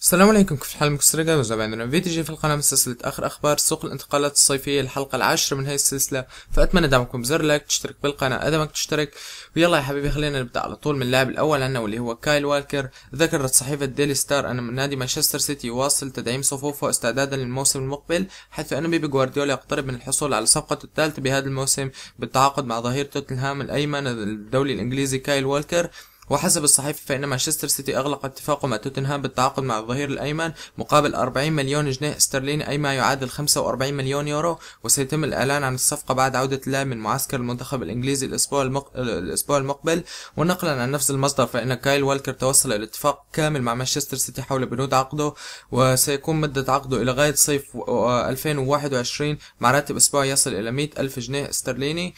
السلام عليكم كيف حالكم سرقة وزاب عندنا فيديو جديد في القناة من سلسلة آخر أخبار سوق الانتقالات الصيفية الحلقة العاشرة من هاي السلسلة فأتمنى دعمكم بزر لايك تشترك بالقناة إذا ما تشترك ويلا يا حبيبي خلينا نبدأ على طول من اللاعب الأول عنا واللي هو كايل والكر ذكرت صحيفة ديلي ستار أن نادي مانشستر سيتي يواصل تدعيم صفوفه استعدادا للموسم المقبل حيث أن بيبي جوارديولا يقترب من الحصول على صفقته الثالثة بهذا الموسم بالتعاقد مع ظهير توتنهام الأيمن الدولي الإنجليزي كايل والكر وحسب الصحيفة فإن مانشستر سيتي أغلق اتفاقه مع توتنهام بالتعاقد مع الظهير الأيمن مقابل 40 مليون جنيه استرليني أي ما يعادل 45 مليون يورو وسيتم الإعلان عن الصفقة بعد عودة اللاعب من معسكر المنتخب الإنجليزي الأسبوع, المق... الأسبوع المقبل ونقلا عن نفس المصدر فإن كايل والكر توصل إلى اتفاق كامل مع مانشستر سيتي حول بنود عقده وسيكون مدة عقده إلى غاية صيف 2021 آه، مع راتب أسبوعي يصل إلى 100 ألف جنيه استرليني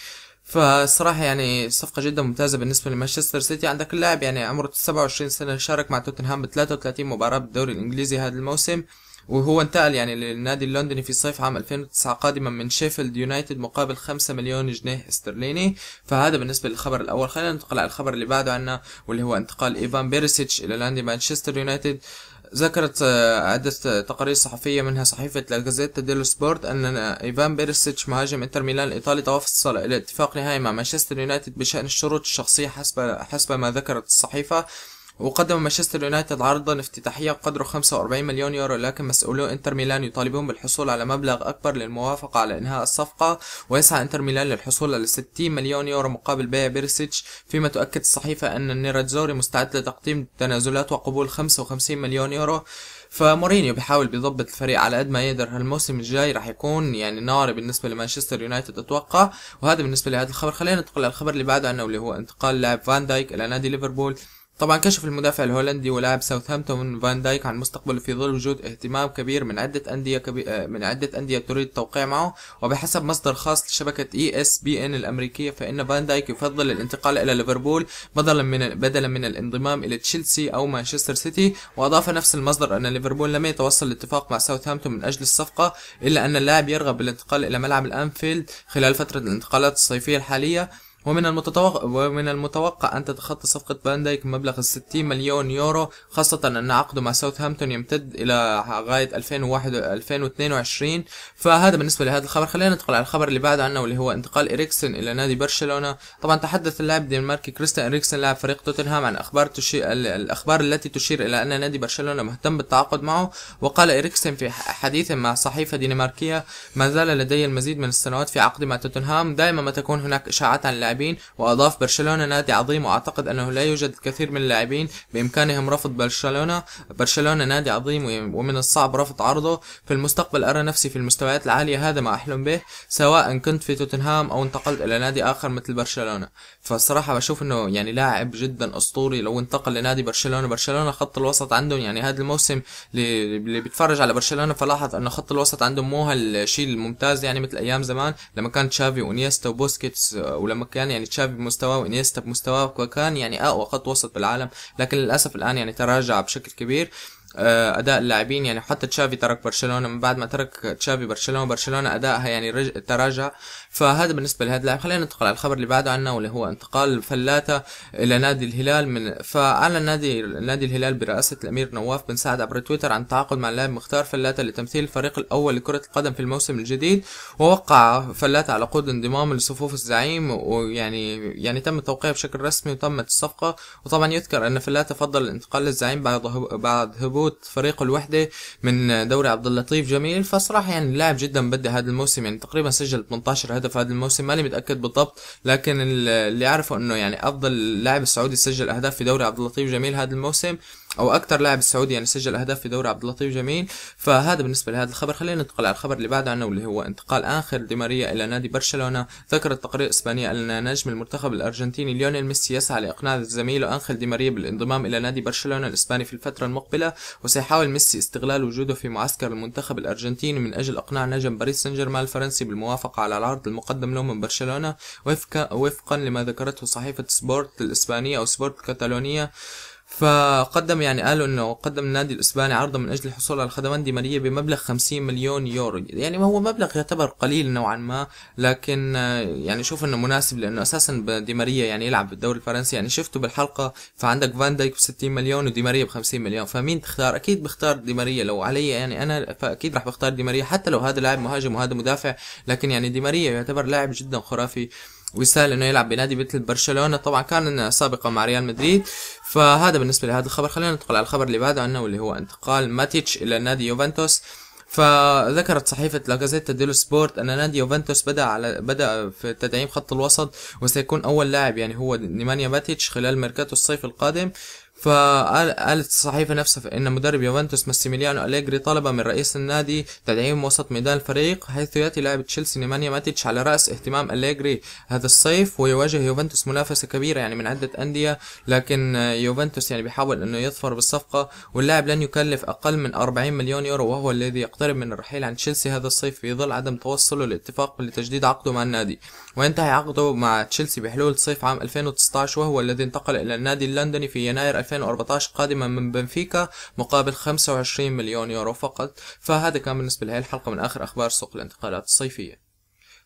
فصراحة يعني صفقة جدا ممتازة بالنسبة لمانشستر سيتي عندك اللاعب يعني عمره 27 سنة شارك مع توتنهام ب 33 مباراة بالدوري الإنجليزي هذا الموسم وهو انتقل يعني للنادي اللندني في صيف عام 2009 قادما من شيفيلد يونايتد مقابل 5 مليون جنيه استرليني فهذا بالنسبة للخبر الأول خلينا ننتقل على الخبر اللي بعده عنا واللي هو انتقال إيفان بيرسيتش إلى نادي مانشستر يونايتد ذكرت آه، عدة تقارير صحفية منها صحيفة لاجازيتا ديلو سبورت أن آه، إيفان بيرسيتش مهاجم إنتر ميلان الإيطالي توصل إلى اتفاق نهائي مع مانشستر يونايتد بشأن الشروط الشخصية حسب حسب ما ذكرت الصحيفة وقدم مانشستر يونايتد عرضا افتتاحيا بقدره 45 مليون يورو لكن مسؤولو انتر ميلان يطالبون بالحصول على مبلغ أكبر للموافقة على إنهاء الصفقة ويسعى انتر ميلان للحصول على 60 مليون يورو مقابل بيع بيرسيتش فيما تؤكد الصحيفة أن النيراتزوري مستعد لتقديم تنازلات وقبول 55 مليون يورو فمورينيو بيحاول بيضبط الفريق على قد ما يقدر هالموسم الجاي راح يكون يعني نار بالنسبه لمانشستر يونايتد اتوقع وهذا بالنسبه لهذا الخبر خلينا ننتقل للخبر اللي بعده عنه واللي هو انتقال لاعب فان دايك الى نادي ليفربول طبعا كشف المدافع الهولندي ولاعب ساوثهامبتون فان دايك عن مستقبله في ظل وجود اهتمام كبير من عدة أندية كبير آه، من عدة أندية تريد التوقيع معه وبحسب مصدر خاص لشبكة اي اس بي ان الأمريكية فإن فان دايك يفضل الانتقال إلى ليفربول بدلا من بدلا من الانضمام إلى تشيلسي أو مانشستر سيتي وأضاف نفس المصدر أن ليفربول لم يتوصل لاتفاق مع ساوثهامبتون من أجل الصفقة إلا أن اللاعب يرغب بالانتقال إلى ملعب الأنفيلد خلال فترة الانتقالات الصيفية الحالية ومن المتوقع ومن المتوقع أن تتخطى صفقة فان دايك مبلغ 60 مليون يورو خاصة أن عقده مع ساوثهامبتون يمتد إلى غاية 2001 2022 فهذا بالنسبة لهذا الخبر خلينا ندخل على الخبر اللي بعد عنه واللي هو انتقال إريكسن إلى نادي برشلونة طبعا تحدث اللاعب الدنماركي كريستيان إريكسن لاعب فريق توتنهام عن أخبار تشير الأخبار التي تشير إلى أن نادي برشلونة مهتم بالتعاقد معه وقال إريكسن في حديث مع صحيفة دنماركية ما زال لدي المزيد من السنوات في عقدي مع توتنهام دائما ما تكون هناك إشاعات عن اللاعبين وأضاف برشلونة نادي عظيم وأعتقد أنه لا يوجد الكثير من اللاعبين بإمكانهم رفض برشلونة برشلونة نادي عظيم ومن الصعب رفض عرضه في المستقبل أرى نفسي في المستويات العالية هذا ما أحلم به سواء كنت في توتنهام أو انتقلت إلى نادي آخر مثل برشلونة فالصراحة بشوف أنه يعني لاعب جدا أسطوري لو انتقل لنادي برشلونة برشلونة خط الوسط عندهم يعني هذا الموسم اللي بيتفرج على برشلونة فلاحظ انه خط الوسط عندهم مو هالشيء الممتاز يعني مثل أيام زمان لما كان تشافي ونيستا وبوسكيتس ولما كان كان يعني تشافي بمستواه وانيستا بمستواه وكان يعني اقوى خط وسط بالعالم لكن للاسف الان يعني تراجع بشكل كبير آه، اداء اللاعبين يعني حتى تشافي ترك برشلونه من بعد ما ترك تشافي برشلونه برشلونه ادائها يعني رج... تراجع فهذا بالنسبه لهذا اللاعب خلينا ننتقل على الخبر اللي بعده عنه واللي هو انتقال فلاته الى نادي الهلال من فاعلن نادي نادي الهلال برئاسه الامير نواف بن سعد عبر تويتر عن التعاقد مع اللاعب مختار فلاته لتمثيل الفريق الاول لكره القدم في الموسم الجديد ووقع فلاته على قود انضمام لصفوف الزعيم ويعني يعني تم التوقيع بشكل رسمي وتمت الصفقه وطبعا يذكر ان فلاته فضل الانتقال للزعيم بعد بعد هبوط هبوط فريق الوحده من دوري عبد اللطيف جميل فصراحه يعني اللاعب جدا مبدع هذا الموسم يعني تقريبا سجل 18 هدف هذا الموسم ماني متاكد بالضبط لكن اللي اعرفه انه يعني افضل لاعب سعودي سجل اهداف في دوري عبد اللطيف جميل هذا الموسم او اكثر لاعب سعودي يعني سجل اهداف في دوري عبد اللطيف جميل فهذا بالنسبه لهذا الخبر خلينا ننتقل على الخبر اللي بعد عنه واللي هو انتقال اخر ديماريا الى نادي برشلونه ذكرت التقرير الاسباني ان نجم المنتخب الارجنتيني ليونيل ميسي يسعى لاقناع زميله انخيل ديماريا بالانضمام الى نادي برشلونه الاسباني في الفتره المقبله وسيحاول ميسي استغلال وجوده في معسكر المنتخب الارجنتيني من اجل اقناع نجم باريس سان جيرمان الفرنسي بالموافقه على العرض المقدم له من برشلونه وفقا لما ذكرته صحيفه سبورت الاسبانيه او سبورت كاتالونيا فقدم يعني قالوا انه قدم النادي الاسباني عرضا من اجل الحصول على خدمات دي ماريا بمبلغ 50 مليون يورو يعني هو مبلغ يعتبر قليل نوعا ما لكن آه، يعني شوف انه مناسب لانه اساسا دي ماريا يعني يلعب بالدوري الفرنسي يعني شفته بالحلقة فعندك فان دايك ب 60 مليون ودي ماريا ب 50 مليون فمين تختار اكيد بختار دي ماريا لو علي يعني انا فاكيد راح بختار دي ماريا حتى لو هذا لاعب مهاجم وهذا مدافع لكن يعني دي ماريا يعتبر لاعب جدا خرافي ويستاهل انه يلعب بنادي مثل برشلونه طبعا كان سابقا مع ريال مدريد فهذا بالنسبه لهذا الخبر خلينا ندخل على الخبر اللي بعده عنه واللي هو انتقال ماتيتش الى نادي يوفنتوس فذكرت صحيفة لاغازيتا ديلو سبورت أن نادي يوفنتوس بدأ على بدأ في تدعيم خط الوسط وسيكون أول لاعب يعني هو نيمانيا ماتيتش خلال ميركاتو الصيف القادم فقالت الصحيفة نفسها أن مدرب يوفنتوس ماسيميليانو أليجري طلب من رئيس النادي تدعيم وسط ميدان الفريق حيث يأتي لاعب تشيلسي نيمانيا ماتيتش على رأس اهتمام أليجري هذا الصيف ويواجه يوفنتوس منافسة كبيرة يعني من عدة أندية لكن يوفنتوس يعني بيحاول أنه يظفر بالصفقة واللاعب لن يكلف أقل من 40 مليون يورو وهو الذي يقترب من الرحيل عن تشيلسي هذا الصيف في ظل عدم توصله لاتفاق لتجديد عقده مع النادي وينتهي عقده مع تشيلسي بحلول صيف عام 2019 وهو الذي انتقل إلى النادي اللندني في يناير 2014 قادمة من بنفيكا مقابل 25 مليون يورو فقط فهذا كان بالنسبة لهي الحلقة من آخر أخبار سوق الانتقالات الصيفية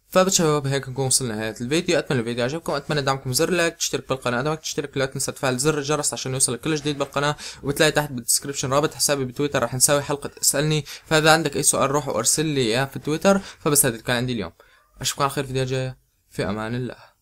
فبتشبهوا هيك نكون وصلنا لنهاية الفيديو أتمنى الفيديو عجبكم أتمنى دعمكم زر لايك تشترك بالقناة إذا ما تشترك لا تنسى تفعل زر الجرس عشان يوصلك كل جديد بالقناة وبتلاقي تحت بالدسكربشن رابط حسابي بتويتر رح نسوي حلقة اسألني فإذا عندك أي سؤال روح وأرسل لي إياه في تويتر فبس هذا كان عندي اليوم أشوفكم على خير في الفيديو الجاية في أمان الله